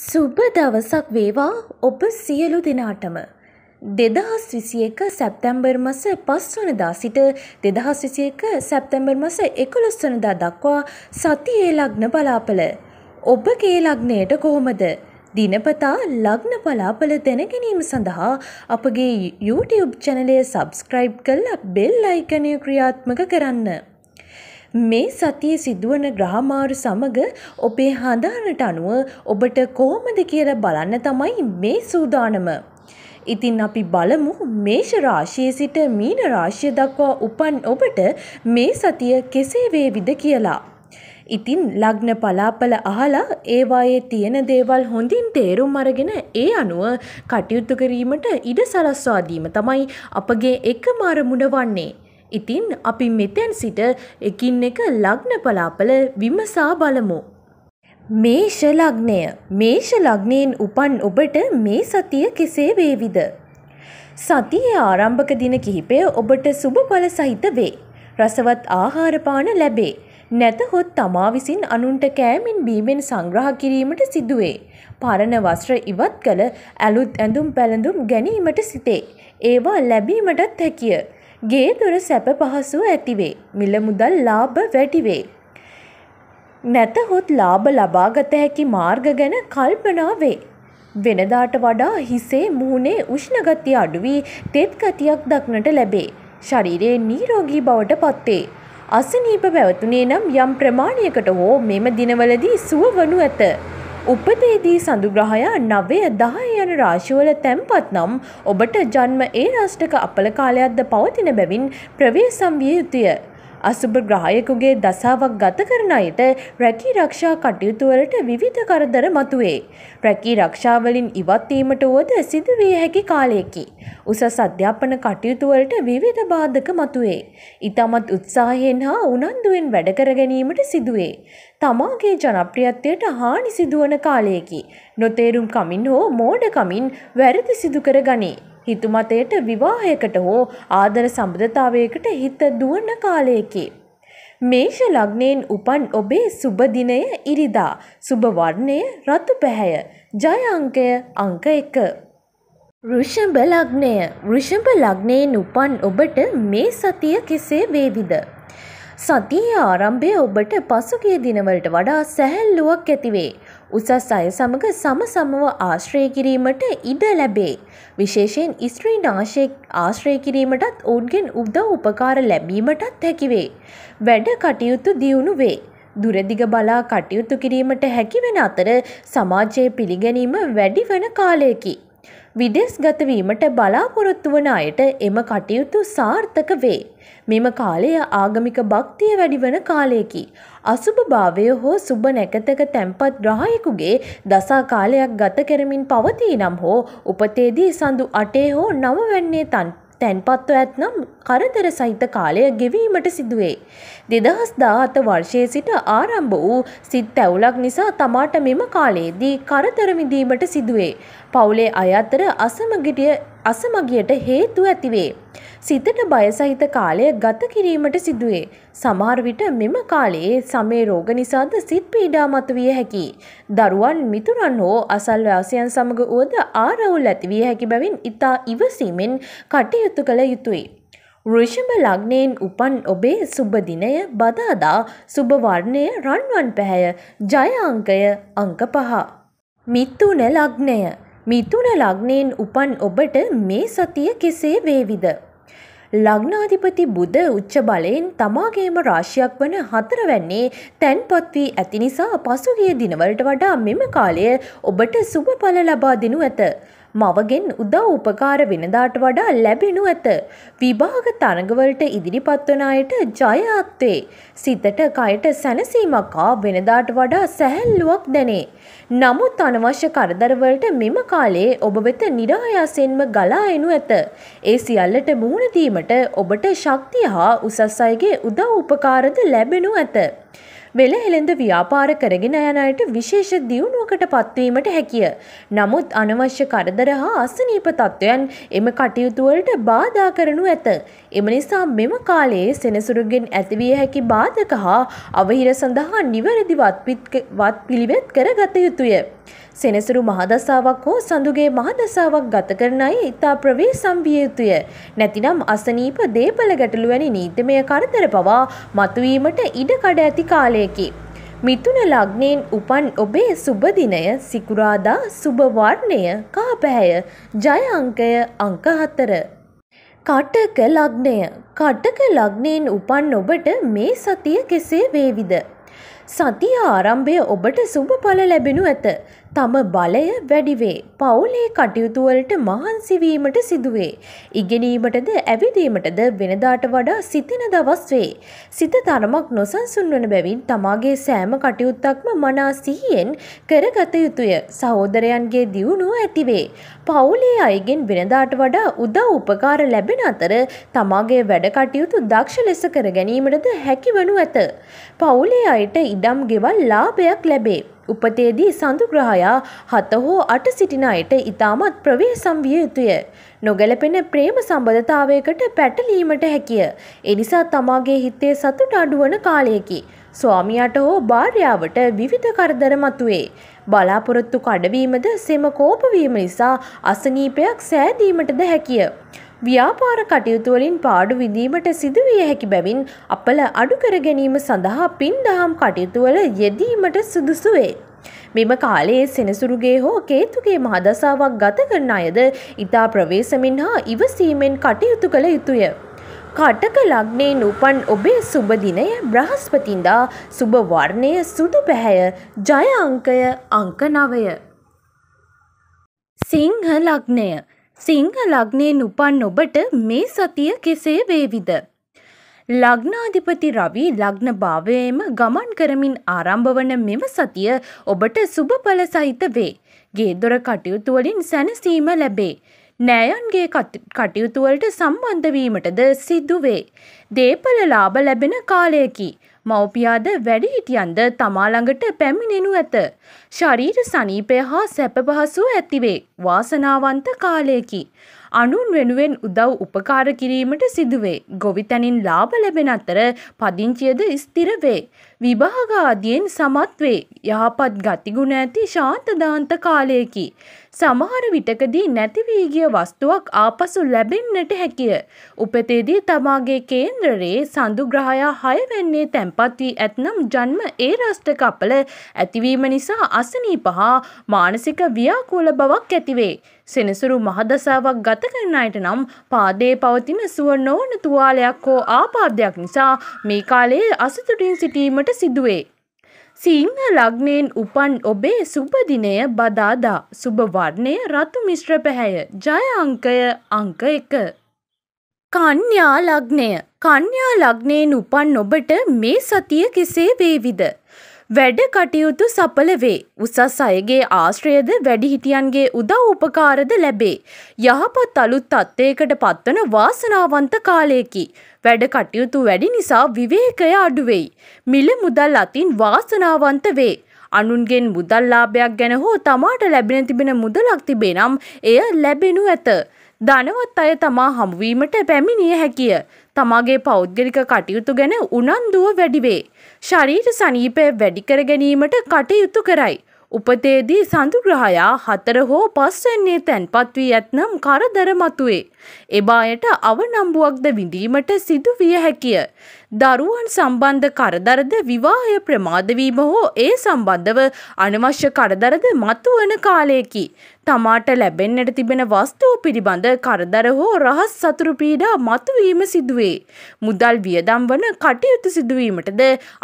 සුබ දවසක් වේවා ඔබ සියලු දෙනාටම. දෙදහස් විසි එක සැප්තැම්බර් මස පස්වනදා සිට දෙදහස් විසි එක සැප්තැම්බර් මස එකොළොස්වනදා දක්වා සති ඒ ලග්න බලාපල. ඔබගේ ලග්නයට කොහොමද. දිනපතා ලග්න බලාපල දැනගැනීම සඳහා අපගේ YouTube චැනලය සබස්ක්‍රයිබ් කල්ලා බෙල් අයිකනය ක්‍රියාත්මක කරන්න. මේ සතියේ සිදුවන ග්‍රහමාරු සමග ඔබේ හඳානට අනුව ඔබට කොහොමද කියලා බලන්න තමයි මේ සූදානම. ඉතින් අපි බලමු මේෂ රාශියේ සිට මීන රාශිය දක්වා උපන් ඔබට මේ සතිය කෙසේ වේවිද කියලා. ඉතින් ලග්න පලාපල අහලා ඒවායේ තියෙන දේවල් හොඳින් තේරුම් අරගෙන ඒ අනුව කටයුතු කිරීමට ඉඩ සලස්වා දීම තමයි අපගේ එකම අරමුණ වන්නේ. ඉතින් අපි මෙතැන් සිට එකින් එක ලග්න පලාපල විමසා බලමු. මේෂ ලග්නය මේෂ ලග්නයෙන් උපන් ඔබට මේ සතිය කෙසේ වේවිද. සතියේ ආරම්භක දින කිහිපය ඔබට සුබ පල සහිත වේ. රසවත් ආහාරපාන ලැබේ. නැතහොත් තමා විසින් අනුන්ට කෑමෙන් බීමෙන් සංග්‍රහ කිරීමට සිදුවේ. පරණ වස්ත්‍ර ඉවත් කළ ඇලුත් ඇඳුම් පැළඳුම් ගැනීමට සිතේ. ඒවා ලැබීමටත් හැකිය. ගේ දොර සැප පහසුව ඇතිවේ. මිල මුදල් ලාභ වැඩිවේ. නැතහොත් ලාභ ලබාගත හැකි මාර්ග ගැන කල්පනා වේ. වෙනදාට වඩා හිසේ මුහුණේ උෂ්ණගතිය අඩු වී තෙත් ගතියක් දක්නට ලැබේ. ශරීරයේ නිරෝගී බවට පත්වේ. අසනීප පැවතුනේ නම් යම් ප්‍රමාණයකට හෝ මෙම දිනවලදී සුව වනු ඇත. උපතේදී සඳුග්‍රහයා නවය දහය යන රාශිවල තැන්පත් නම් ඔබට ජන්ම ඒ රාෂ්ටක අපල කාලයක්ද පවතින බැවින් ප්‍රවේ සම්විය යුතුය. අසුභ ග්‍රහයකුගේ දසාවක් ගත කරන අයට රැකී රක්ෂා කටයුතුවලට විවිධ කරදර මතුවේ. රැකී රක්ෂාවලින් ඉවත්වීමට වුවද සිදුවිය හැකි කාලයකි. උසස් අධ්‍යාපන කටයුතුවලට විවිධ බාධක මතුවේ. ඉතාමත් උත්සාහයෙන් හා උනන්දුවෙන් වැඩකර ගැනීමට සිදුවේ. තමාගේ ජනප්‍රියත්වයට හානි සිදුවන කාලයකි. නොතේරුම් කමින් හෝ මෝඩකමින් වැරදි සිදුකර ගනී. හිතුමතයට විවාහයකට හෝ ආදර සම්බඳතාවයකට හිත දුවන කාලයකි. මේෂ ලග්නයෙන් උපන් ඔබේ සුබ දිනය ඉරිදා සුබ වර්ණය රතු පැහැය ජය අංකය අංක 1 වෘෂභ ලග්නය වෘෂභ ලග්නයෙන් උපන් ඔබට මේ සතිය කෙසේ වේවිද සතියේ ආරම්භය ඔබට පසුගිය දිනවලට වඩා සැහැල්ලුවක් ඇතිවේ උසස් අය සමඟ සම සමව ආශ්‍රය කිරීමට ඉඩ ලැබේ. විශේෂයෙන් ස්ත්‍රීන් ආශය ආශ්‍රය කිරීමටත් ඔවුන්ගෙන් උදව උපකාර ලැබීමටත් හැකිවේ. වැඩ කටයුතු දියුණු වේ. දුරදිග බලා කටයුතු කිරීමට හැකිවෙන අතර සමාජයේ පිළිගැනීම වැඩි වන කාලයකි. විදෙස් ගතවීමට බලාපොරොත්තු වන අයට එම කටයුතු සාර්ථක වේ. මෙම කාලය ආගමික භක්තිය වැඩිවන කාලයකි. අසුභභාවය හෝ සුබ නැකතක තැන්පත් ග්‍රහයෙකුගේ දසා කාලයක් ගත කරමින් පවතිී නම් හෝ උපතේදී සඳු අටේ හෝ නවවැන්නේ තන් තැන්පත්ව ඇත්නම් කරදර සහිත කාලය ගෙවීමට සිදුවේ. දෙදහස් දාහත වර්ෂයේ සිට ආරම්භ වූ සිත් ඇවුලක් නිසා තමාට මෙම කාලයේදී කරදරවිඳීමට සිදුවේ. පවුලේ අය අතර අසමගිටිය අසමගියට හේතු ඇතිවේ. සිතට බයසහිත කාලය ගත කිරීමට සිදුවේ. සමහර විට මෙම කාලයේ සමේ රෝග නිසාද සිත් පීඩා මතුවිය හැකි. දරුවන් මිතුරන් හෝ අසල්වාසයන් සමග වුවද ආරවුල් ඇතිවිය හැකි බැවින් ඉතා ඉවසීමෙන් කටයුතු කළ යුතුයි. ෘෂභ ලග්නයෙන් උපන් ඔබේ සුබ දිනය බදාදා සුබ වර්ණය රන්වන් පැහැය ජය අංකය අංක පහ. මිතුන ලග්නය මිතුන ලග්නයෙන් උපන් ඔබට මේ සතිය කෙසේ වේවිද? ලග්නාධිපති බුද උච්ච බලයෙන් තමාගේම රාශියක් වන හතරවැන්නේ තැන්පත් වී ඇති නිසා පසුගිය දිනවලට වඩා මෙම කාලය ඔබට සුබ පල ලබා දෙනු ඇත. මවගෙන් උදා උපකාර වෙනදාට වඩා ලැබෙනු ඇත. විභාග තරඟවලට ඉදිරිපත්වන අයට ජයත්වේ. සිතට කයට සැනසීමක් ආ වෙනදාට වඩා සැහැල්ලුවක් දැනේ. නමුත් අනවශ්‍ය කරදරවලට මෙම කාලයේ ඔබ වෙත નિરાයාසෙන්ම ගලා එනු ඇත. ඒ සියල්ලට මුහුණ දීමට ඔබට ශක්තිය හා උසස් අයගේ උදව් උපකාරද ලැබෙනු ඇත. වෙළහෙළඳ ව්‍යාපාර කරගෙන යන අයට විශේෂ දියුණුවකට පත්වීමට හැකිය. නමුත් අනවශ්‍ය කරදර හා අසනීප තත්ත්වයන් එම කටයුතුවලට බාධා කරනු ඇත. එම නිසා මෙම කාලයේ සෙනසුරුගෙන් ඇතිවිය හැකි බාධක හා අවහිර සඳහා නිවැරදි වත් පිළිවෙත් කරගත යුතුය. සෙනසුරු මහදසාවක් හෝ සඳුගේ මහදසාවක් ගත කරන අය ඉතා ප්‍රවේසම් විය යුතුය. නැතිනම් අසනීප දේපල ගැටලු වැනි නීතිමය කරදර පවා මතුවීමට ඉඩ කඩ ඇති කාලයකි. මිතුන ලග්නයෙන් උපන් ඔබේ සුබදිනය සිකුරාදා සුභවර්ණය කාපැහැය ජය අංකය අංක හතර. කටක ලග්නය කටක ලග්නයෙන් උපන් ඔබට මේ සතිය කෙසේ වේවිද. සතිය ආරම්භය ඔබට සුභ පල ලැබෙනු ඇත. තම බලය වැඩිවේ. පවුලේ කටයුතුවලට මහන්සිවීමට සිදුවේ. ඉගෙනීමටද ඇවිදීමටද වෙනදාට වඩා සිතින දවස් වේ. සිත තරමක් නොසන්සුන් වන බැවින් තමාගේ සෑම කටයුත්තක්ම මනා සිහියෙන් කරගත යුතුය. සහෝදරයන්ගේ දියුණුව ඇතිවේ. පවුලේ අයගෙන් වෙනදාට වඩා උදව් උපකාර ලැබෙන අතර තමාගේ වැඩ කටයුතු දක්ෂ ලෙස කර ගැනීමටද හැකිවනු ඇත. පවුලේ අයට ඉඩම් ගෙවල් ලාභයක් ලැබේ. උපතේදී සඳු ග්‍රහයා හත හෝ අට සිටින අයට ඉතාමත් ප්‍රවේසම් විය යුතුය. නොගැලපෙන ප්‍රේම සම්බධතාවයකට පැටලීමට හැකිය. එනිසා තමාගේ හිතේ සතුට අඩුවන කාලයකි. ස්වාමියාට හෝ භාර්යාවට විවිධ කරදර මතුවේ. බලාපොරොත්තු කඩවීමද සෙම කෝපවීම නිසා අසනීපයක් සෑදීමටද හැකිය. ව්‍යාපාර කටයුතු වලින් පාඩු විඳීමට සිදුවිය හැකි බැවින් අපල අඩු කර ගැනීම සඳහා පින්දහම් කටයුතු වල යෙදීමට සුදුසු වේ. මෙම කාලයේ සෙනසුරුගේ හෝ කේතුගේ මහදසාවක් ගත කරන අයද ඊතා ප්‍රවේශමින් හා ඉවසීමෙන් කටයුතු කළ යුතුය. කටක ලග්නයෙන් උපන් ඔබේ සුබ දිනය බ්‍රහස්පතින්දා සුබ වර්ණය සුදු පැහැය ජය අංකය අංක 9. සිංහ ලග්නය සිංහ ලග්නයෙන් උපන් ඔබට මේ සතිය කෙසේ වේවිද? ලග්නාධිපති රවි ලග්න භාවයේම ගමන් කරමින් ආරම්භ වන මෙම සතිය ඔබට සුබ ඵල සහිත වේ. ගේ දොර කටයුතු වලින් සැනසීම ලැබේ. නෑයන්ගේ කටයුතු වලට සම්බන්ධ වීමටද සිදු වේ. දේපල ලාභ ලැබෙන කාලයකි. මව්පියාද වැඩිහිටියන්ද තමා ළඟට පැමිණෙනු ඇත. ශරීර සනීපය හා සැප පහසුව ඇතිවේ. වාසනාවන්ත කාලයකි. අනුන් වෙනුවෙන් උදව් උපකාර කිරීමට සිදුවේ. ගොවිතැනින් ලාභ ලැබෙන අතර පදිංචියද ස්ථිර වේ. විභාගාදියෙන් සමත් වේ. යහපත් ගතිගුණ ඇති ශාන්තදාන්ත කාලයකි. සමහර විටකදී නැති වී ගිය වස්තුවක් ආපසු ලැබෙන්නට හැකිය. උපතේදී තමාගේ කේන්ද්‍රයේ සඳු ග්‍රහයා 6 වෙන්නේ තැන්පත් වී ඇතනම් ජන්ම ඒ රෂ්ට කපල ඇතිවීම නිසා අසනීප හා මානසික ව්‍යාකූල බවක් ඇතිවේ. සෙනසුරු මහදසාවක් ගත කරන අයට නම් පාදයේ පවතින සුව නොවන තුවාලයක් හෝ ආපාදයක් නිසා මේ කාලයේ අසතුටින් සිටීමට දක්වන්නට සිදුවේ. සිංහ ලග්නයෙන් උපන් ඔබේ සුපදිනය බදාදා සුභවර්ණය රතු මිශ්‍ර පැහැය ජය අංකය අංක එක. කන්‍යා ලග්නය කන්‍යා ලග්නයෙන් උපන් ඔබට මේ සතිය කෙසේ වේවිද. වැඩ කටයුතු සඵල වේ. උසස් අයගේ ආශ්‍රයද වැඩිහිටියන්ගේ උදව් උපකාරද ලැබේ. යහපත් අලුත් තත්ත්වයකට පත්වන වාසනාවන්ත කාලයකි. වැඩ කටයුතු වැඩි නිසා විවේකය අඩුවෙයි. මිල මුදල් අතින් වාසනාවන්ත වේ. අනුන්ගෙන් මුදල් ලාභයක් ගැන හෝ තමාට ලැබෙන තිබෙන මුදලක් තිබේ නම් එය ලැබෙනු ඇත. ධනවත් අය තමා හමුවීමට පැමිණිය හැකිය. තමාගේ පෞද්ගලික කටයුතු ගැන උනන්දුව වැඩිවේ. ශරීර සනීපය වැඩිකර ගැනීමට කටයුතු කරයි. උපතේදී සඳුග්‍රහයා හතර හෝ පස්වෙන්නේ තැන්පත් වී ඇත්නම් කරදර මතුවේ. එබායට අවනම්බුවක්ද විඳීමට සිදු විය හැකිය. දරුවන් සම්බන්ධ කරදරද විවාහය ප්‍රමාදවීම හෝ ඒ සම්බන්ධව අනවශ්‍ය කරදරද මතුවන කාලයකි. තමාට ලැබෙන්නට තිබෙන වස්තුව පිළිබඳ කරදර හෝ රහස් සතුරු පීඩා මතුවීම සිදුවේ. මුදල් වියදම් වන කටයුතු සිදුවීමටද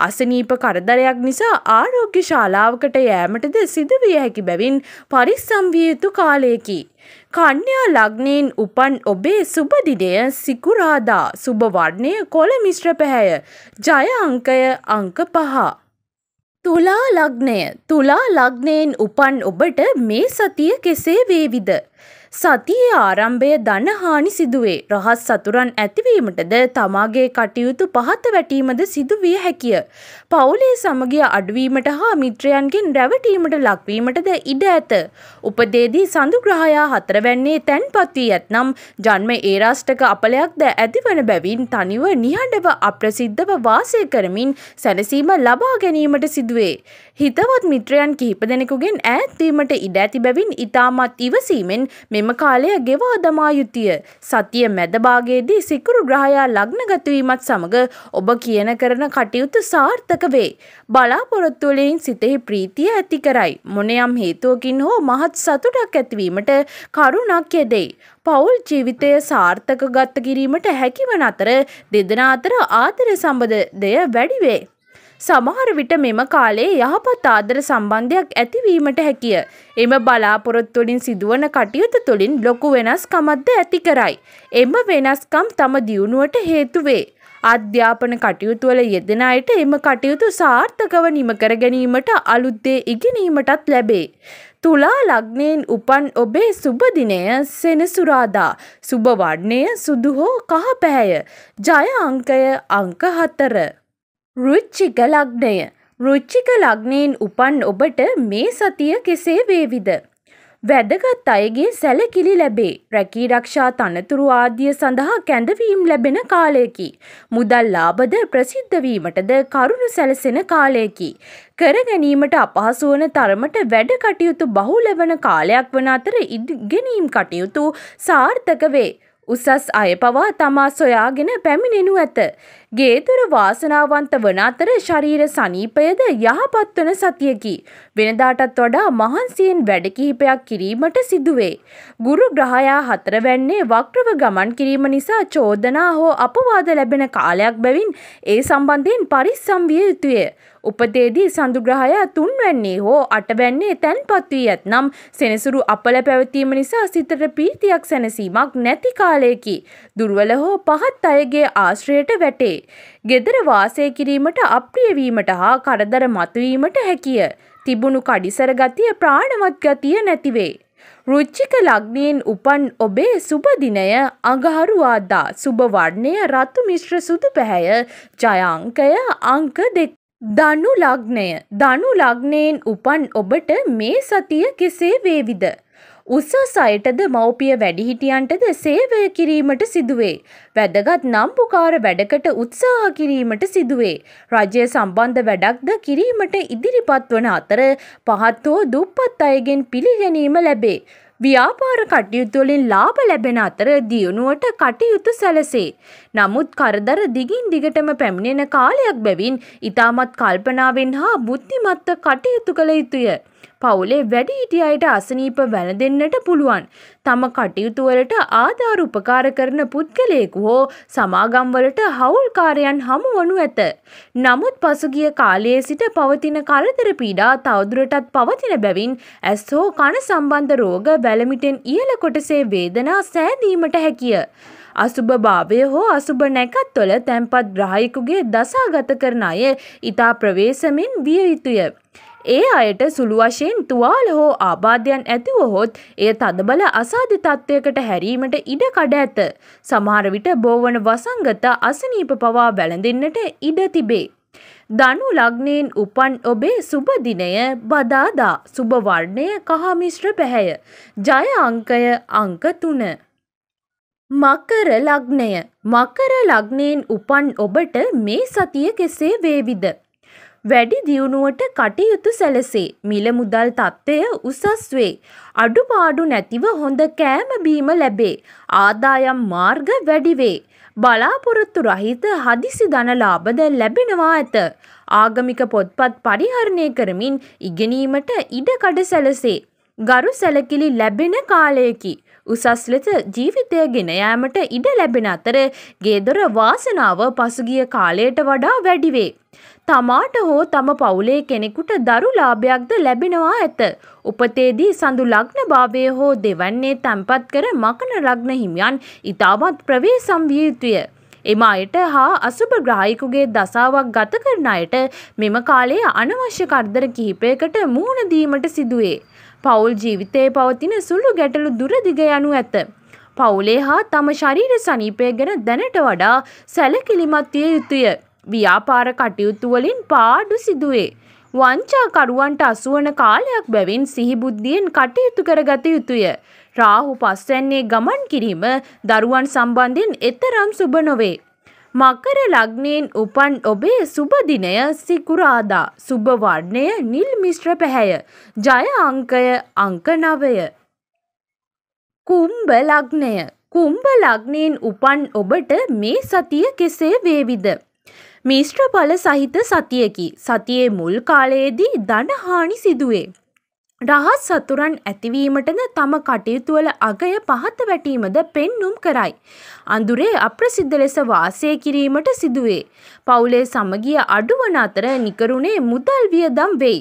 අසනීප කරදරයක් නිසා ආරෝග්‍ය ශාලාවකට යෑමටද සිදුවිය හැකි බැවින් පරිස්සම් විය යුතු කාලයකි. කන්‍යා ලග්නයෙන් උපන් ඔබේ සුබදිනය සිකුරාදා සුභවර්ණය කොළ මිශ්‍ර පැහැය ජය අංකය අංක පහ. තුලා ලග්නය තුලා ලග්නයෙන් උපන් ඔබට මේ සතිය කෙසේ වේවිද. සතියේ ආරම්භය ධනහානි සිදුවේ. රහස් සතුරන් ඇතිවීමටද තමාගේ කටයුතු පහත වැටීමද සිදුවිය හැකිය. පවුලේ සමගිය අඩුවීමට හා මිත්‍රයන්ගෙන් රැවටීමට ලක්වීමටද ඉඩ ඇත. උපදේදී සඳුග්‍රහයා හතරවැන්නේ තැන්පත් වී ඇත්නම් ජන්ම ඒරාෂ්ටක අපලයක්ද ඇතිවන බැවින් තනිව නිහඬව අප්‍රසිද්ධව වාසය කරමින් සැනසීම ලබා ගැනීමට සිදුවේ. හිතවත් මිත්‍රයන් කිහිප දෙනෙකුගෙන් ඈත්වීමට ඉඩ ඇති බැවින් ඉතාමත් ඉවසීමෙන් මෙම මෙම කාලය ගෙවා දමා යුතුය. සතිය මැදභාගයේදී සිකුරු ග්‍රහයා ලග්නගත වීමත් සමග ඔබ කියන කරන කටයුතු සාර්ථක වේ. බලාපොරොත්තු වලින් සිතෙහි ප්‍රීතිය ඇති කරයි. මොනියම් හේතුවකින් හෝ මහත් සතුටක් ඇතිවීමට කරුණක් යෙදෙයි. පවුල් ජීවිතය සාර්ථකගත කිරීමට හැකිවන අතර දෙදෙනා අතර ආදර සම්බන්ධය වැඩි වේ. සමහර විට මෙම කාලයේ යහපත් ආදර සම්බන්ධයක් ඇතිවීමට හැකිය. එම බලාපොරොත්තු වලින් සිදුවන කටයුතු තුළින් ලොකු වෙනස්කමක්ද ඇති කරයි. එම වෙනස්කම් තම දියුණුවට හේතු වේ. අධ්‍යාපන කටයුතු වල යෙදෙන අයට එම කටයුතු සාර්ථකව නිම කර ගැනීමට අලුත් දේ ඉගෙනීමටත් ලැබේ. තුලා ලග්නයෙන් උපන් ඔබේ සුබ දිනය සෙනසුරාදා සුබ වර්ණය සුදු හෝ කහ පැහැය ජය අංකය අංක 4 රුච්චික ලග්නය රුච්චික ලග්නයෙන් උපන් ඔබට මේ සතිය කෙසේ වේවිද. වැදගත් අයගේ සැලකිලි ලැබේ රැකී රක්ෂා තනතුරු ආදිය සඳහා කැඳවීම් ලැබෙන කාලයකි. මුදල් ලාබද ප්‍රසිද්ධවීමටද කරුණු සැලසෙන කාලයකි. කරගැනීමට අපහසු වන තරමට වැඩ කටයුතු බහුලවන කාලයක් වන අතර ඉගෙනීම් කටයුතු සාර්ථක වේ. උසස් අය පවා තමා සොයාගෙන පැමිණෙනු ඇත. ගේදොර වාසනාවන්ත වන අතර ශරීර සනීපයද යහපත් වන සතියකි. වෙනදාටත් වඩා මහන්සියෙන් වැඩ කිහිපයක් කිරීමට සිදුවේ. ගුරු ග්‍රහයා හතරවැන්නේ වක්‍රව ගමන් කිරීම නිසා චෝදනා හෝ අපවාද ලැබෙන කාලයක් බැවින් ඒ සම්බන්ධයෙන් පරිස්සම් විය යුතුය. උපතේදී සඳුග්‍රහයා තුන්වැන්නේ හෝ අටවැන්නේ තැන්පත් වී ඇත්නම් සෙනසුරු අපල පැවතීම නිසා සිතට ප්‍රීතියක් සැනසීමක් නැති කාලයකි. දුර්වල හෝ පහත් අයගේ ආශ්‍රයට වැටේ. ගෙදර වාසය කිරීමට අප්‍රියවීමට හා කරදර මතුවීමට හැකිය. තිබුණු කඩිසර ගතිය ප්‍රාණවත් ගතිය නැතිවේ. රුච්චික ලග්නයෙන් උපන් ඔබේ සුබදිනය අඟහරුවාදා සුභවර්ණය රත්තු මිශ්‍ර සුදු පැහැය ජයංකය අංක දෙක්. ධනු ලග්නය ධනු ලග්නයෙන් උපන් ඔබට මේ සතිය කෙසේ වේවිද. උසස් අයටද මව්පිය වැඩිහිටියන්ටද සේවය කිරීමට සිදුවේ. වැදගත් නම්පුකාර වැඩකට උත්සාහ කිරීමට සිදුවේ. රජය සම්බන්ධ වැඩක්ද කිරීමට ඉදිරිපත් වන අතර පහත් හෝ දුප්පත් අයගෙන් පිළිගැනීම ලැබේ. ව්‍යාපාර කටයුතුවලින් ලාභ ලැබෙන අතර දියුණුවට කටයුතු සැලසේ. නමුත් කරදර දිගින් දිගටම පැමිණෙන කාලයක් බැවින් ඉතාමත් කල්පනාවෙන් හා බුද්ධිමත්ව කටයුතු කළ යුතුය. පවුලේ වැඩි හිටියයට අසනීප වැළඳෙන්නට පුළුවන්. තම කටයුතුවලට ආධාර උපකාර කරන පුද්ගලයෙකු හෝ සමාගම්වලට හවුල්කාරයන් හමුවනු ඇත. නමුත් පසුගිය කාලයේ සිට පවතින කලතර පීඩා තවදුරටත් පවතින බැවින් ඇස් හෝ කණ සම්බන්ධ රෝග වැලමිටෙන් ඉහළ කොටසේ වේදනා සෑදීමට හැකිය. අසුභ භාවය හෝ අසුභ නැකත්වල තැන්පත් ග්‍රහයෙකුගේ දසාගත කරන අය ඉතා ප්‍රවේශමෙන් විය යුතුය. ඒ අයට සුළු වශයෙන් තුවාල හෝ ආබාධයන් ඇතිවහොත් එය තදබල අසාධ්‍ය තත්ත්වයකට හැරීමට ඉඩකඩ ඇත. සමහර විට බෝවන වසංගත අසනීප පවා වැළඳෙන්නට ඉඩ තිබේ. දනු ලග්නයෙන් උපන් ඔබේ සුබ දිනය බදාදා සුබ වර්ණය කහ මිශ්‍ර පැහැය. ජය අංකය අංක 3. මකර ලග්නය මකර ලග්නයෙන් උපන් ඔබට මේ සතිය කෙසේ වේවිද වැඩි දියුණුවට කටයුතු සැලසේ. මිල මුදල් තත්ත්වය උසස් වේ. අඩුපාඩු නැතිව හොඳ කෑම බීම ලැබේ. ආදායම් මාර්ග වැඩි වේ. බලාපොරොත්තු රහිත හදිසි ධනලාභද ලැබෙනවා ඇත. ආගමික පොත්පත් පරිහරණය කරමින් ඉගෙනීමට ඉඩකඩ සැලසේ. ගරු සැලකිලි ලැබෙන කාලයකි. උසස් ලෙස ජීවිතය ගෙන යාමට ඉඩ ලැබෙන අතර ගේදොර වාසනාව පසුගිය කාලයට වඩා වැඩිවේ. තමාට හෝ තම පවුලේ කෙනෙකුට දරු ලාභයක්ද ලැබෙනවා ඇත. උපතේදී සඳු ලග්න භාවය හෝ දෙවන්නේ තැන්පත් කර මකන ලග්න හිමියන් ඉතාමත් ප්‍රවේසම් විය යුතුය. එම අයට හා අසුභ ග්‍රාහිකුගේ දසාවක් ගත කරන අයට මෙම කාලයේ අනවශ්‍ය කරදර කිහිපයකට මුහුණ දීමට සිදුවේ. පවුල් ජීවිතයේ පවතින සුළු ගැටලු දුරදිග යනු ඇත. පවුලේ හා තම ශරීර සනීපය ගැන දැනට වඩා සැලකිලිමත් විය යුතුය. ව්‍යාපාර කටයුතු වලින් පාඩු සිදුවේ. වංචාකරුවන්ට අසුවන කාලයක් බැවින් සිහිබුද්ධියෙන් කටයුතු කරගත යුතුය. රාහු පස්වැන්නේ ගමන් කිරීම දරුවන් සම්බන්ධයෙන් එතරම් සුබ නොවේ. මකර ලග්නයෙන් උපන් ඔබේ සුබ දිනය සිකුරාදා. සුබ වර්ණය නිල් මිශ්‍ර පැහැය. ජය අංකය අංක 9. කුම්භ ලග්නය. කුම්භ ලග්නයෙන් උපන් ඔබට මේ සතිය කෙසේ වේවිද? මිශ්‍ර ඵල සහිත සතියකි. සතියේ මුල් කාලයේදී ධනහානි සිදුවේ. රහස් සතුරන් ඇතිවීමටද තම කටයුතුවල අගය පහත වැටීමද පෙන්නුම් කරයි. අඳුරේ අප්‍රසිද්ධ ලෙස වාසය කිරීමට සිදුවේ. පවුලේ සමගිය අඩුවන අතර නිකරුණේ මුදල් වියදම් වෙයි.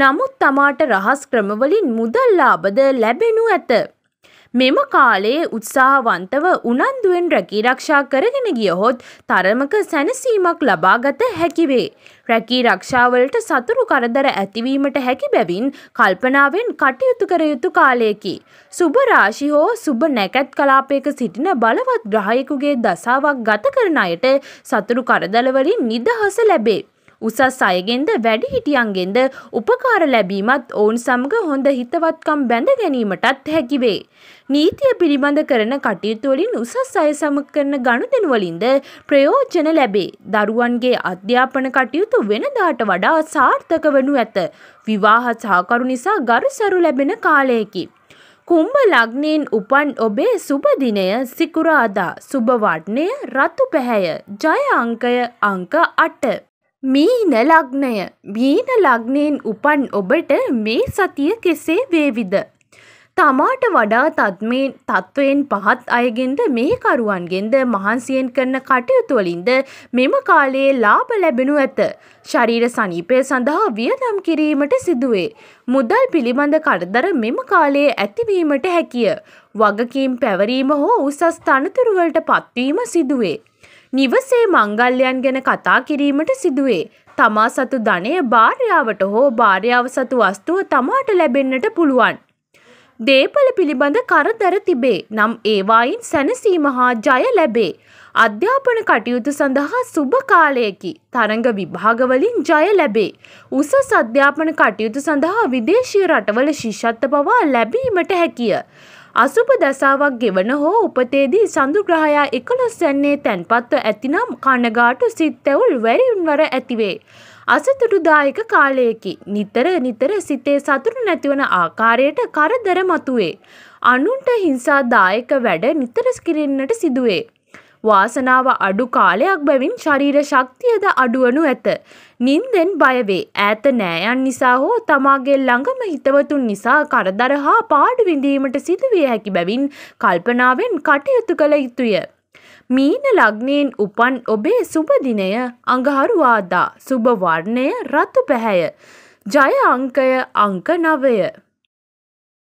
නමුත් තමාට රහස් ක්‍රමවලින් මුදල් ලාබද ලැබෙනු ඇත. මෙම කාලයේ උත්සාහවන්තව උනන්දුවෙන් රැකීරක්ෂා කරගෙන ගියහොත් තරමක සැනසීමක් ලබාගත හැකිවේ. රැකී රක්ෂාවලට සතුරු කරදර ඇතිවීමට හැකි බැවින් කල්පනාවෙන් කටයුතු කර යුතු කාලයකි. සුභ රාශි හෝ සුභ නැකැත් කලාපයක සිටින බලවත් ග්‍රහයෙකුගේ දසාවක් ගත කරන අයට සතුරු කරදලවලින් නිදහස ලැබේ. උසස් අයගෙන්ද වැඩිහිටියන්ගෙන්ද උපකාර ලැබීමත් ඔවුන් සමග හොඳ හිතවත්කම් බැඳ ගැනීමටත් හැකිවේ. නීතිය පිළිබඳ කරන කටයුතුවලින් උසස් අය සමග කරන ගණුදෙනුවලින්ද ප්‍රයෝජන ලැබේ. දරුවන්ගේ අධ්‍යාපන කටයුතු වෙනදාට වඩා සාර්ථක වනු ඇත. විවාහ සහකරු නිසා ගරුසරු ලැබෙන කාලයකි. කුම්භ ලග්නයෙන් උපන් ඔබේ සුබදිනය සිකුරාදා සුභවට්නය රතු පැහැය ජය අංකය අංක අට. මීන ලග්නය මීන ලග්නයෙන් උපන් ඔබට මේ සතිය කෙසේ වේවිද. තමාට වඩා තත්මේ තත්ත්වයෙන් පහත් අයගෙන්ද මේ කරුවන්ගෙන්ද මහන්සියෙන් කරන කටයුතුවලින්ද මෙම කාලයේ ලාභ ලැබෙනු ඇත. ශරීර සනීපය සඳහා වියදම් කිරීමට සිදුවේ. මුදල් පිළිබඳ කරදර මෙම කාලයේ ඇතිවීමට හැකිය. වගකීම් පැවරීම හෝ උසස් තනතුරුවලට පත්වීම සිදුවේ. නිවසේ මංගල්‍යයන් ගැන කතා කිරීමට සිදුවේ. තමා සතු ධනය භාර්යාවට හෝ භාර්යාව සතු වස්තුව තමාට ලැබෙන්නට පුළුවන්. දේපල පිළිබඳ කරදර තිබේ නම් ඒවායින් සැනසීම හා ජය ලැබේ. අධ්‍යාපන කටයුතු සඳහා සුභ කාලයකි. තරඟ විභාගවලින් ජය ලැබේ. උසස් අධ්‍යාපන කටයුතු සඳහා විදේශීය රටවල ශිෂ්‍යත්ව පවා ලැබීමට හැකිය. අසුප දසාවක් ගෙවන හෝ උපතේදී සඳුග්‍රහයා එකොළොස් සැන්නේ තැන්පත්ව ඇතිනම් කණගාටු සිත්තැවුල් වැරින්වර ඇතිවේ. අසතුටුදායක කාලයකි. නිතර නිතර සිතේ සතුට නැතිවන ආකාරයට කරදර මතුවේ. අනුන්ට හිංසාදායක වැඩ නිතර කිරන්නට සිදුවේ. වාසනාව අඩු කාලයක් බැවින් ශරීර ශක්තියද අඩුවනු ඇත. නින්දෙන් බයවේ. ඈත නෑයන් නිසා හෝ තමාගේ ළඟම හිතවතුන් නිසා කරදර හා පාඩු විඳීමට සිදුවිය හැකි බැවින් කල්පනාවෙන් කටයුතු කළ යුතුය. මීන ලග්නයෙන් උපන් ඔබේ සුබ දිනය අඟහරුවාදා සුබ වර්ණය රතු පැහැය. ජය අංකය අංක 9.